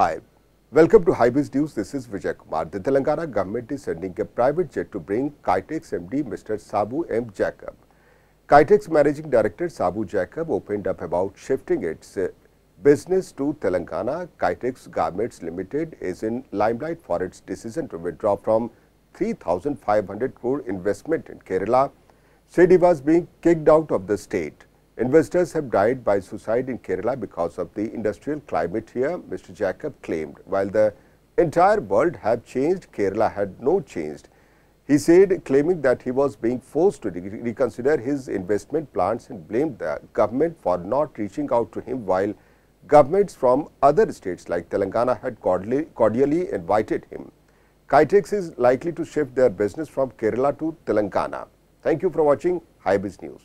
Hi, welcome to Highbiz News. This is Vijay Kumar. The Telangana government is sending a private jet to bring Kitex MD Mr. Sabu M. Jacob. Kitex managing director Sabu Jacob opened up about shifting its uh, business to Telangana. Kitex Garments Limited is in limelight for its decision to withdraw from 3,500 crore investment in Kerala. Said he was being kicked out of the state. Investors have died by suicide in Kerala because of the industrial climate here, Mr. Jacob claimed. While the entire world had changed, Kerala had no changed. He said, claiming that he was being forced to re reconsider his investment plans and blamed the government for not reaching out to him while governments from other states like Telangana had cordially, cordially invited him. Kitex is likely to shift their business from Kerala to Telangana. Thank you for watching Biz News.